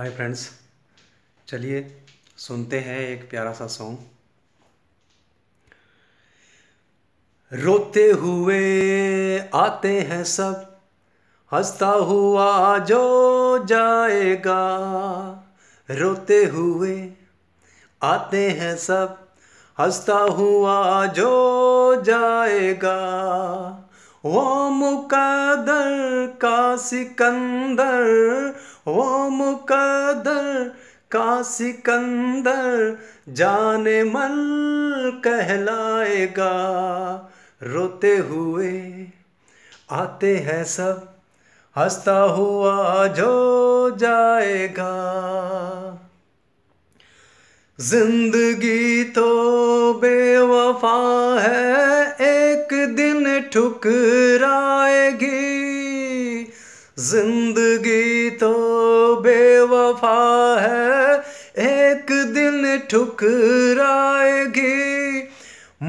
hi friends चलिए सुनते हैं एक प्यारा सा सॉन्ग रोते हुए आते हैं सब हंसता हुआ जो जाएगा रोते हुए आते हैं सब हंसता हुआ जो जाएगा वो मुकदर का सिकंदर वो मुकदर का सिकंदर जाने मन कहलाएगा रोते हुए आते हैं सब हंसता हुआ जो जाएगा जिंदगी तो बेवफा है ठुकराएगी जिंदगी तो बेवफा है एक दिन ठुकराएगी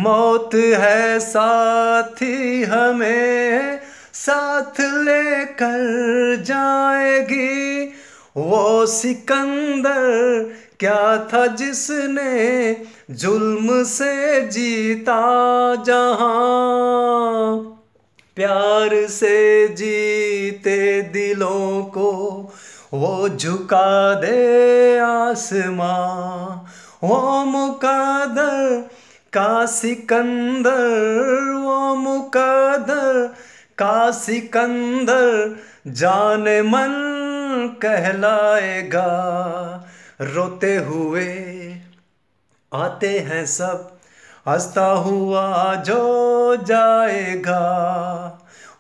मौत है साथी हमें साथ लेकर जाएगी वो सिकंदर क्या था जिसने जुल्म से जीता जहां प्यार से जीते दिलों को वो झुका दे आसमां वो मुकादर का सिकंदर वो मुकादर का सिकंदर जान मन कहलाएगा रोते हुए आते हैं सब हंसता हुआ जो जाएगा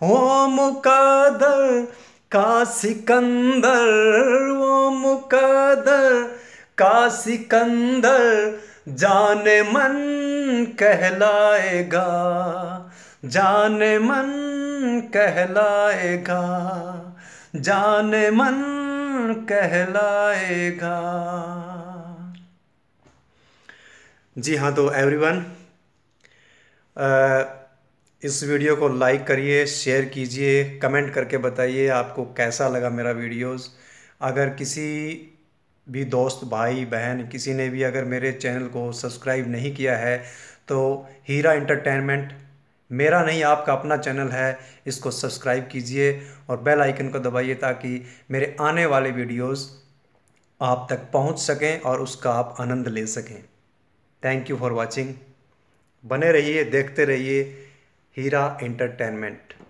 वो मुकादर का सिकंदर वो मुकादर का सिकंदर जाने मन कहलाएगा जाने मन कहलाएगा जाने मन गुण कहलाएगा जी हाँ तो एवरीवन इस वीडियो को लाइक करिए शेयर कीजिए कमेंट करके बताइए आपको कैसा लगा मेरा वीडियोस अगर किसी भी दोस्त भाई बहन किसी ने भी अगर मेरे चैनल को सब्सक्राइब नहीं किया है तो हीरा इंटरटेनमेंट मेरा नहीं आपका अपना चैनल है इसको सब्सक्राइब कीजिए और बेल आइकन को दबाइए ताकि मेरे आने वाले वीडियोस आप तक पहुंच सकें और उसका आप आनंद ले सकें थैंक यू फॉर वाचिंग बने रहिए देखते रहिए हीरा एंटरटेनमेंट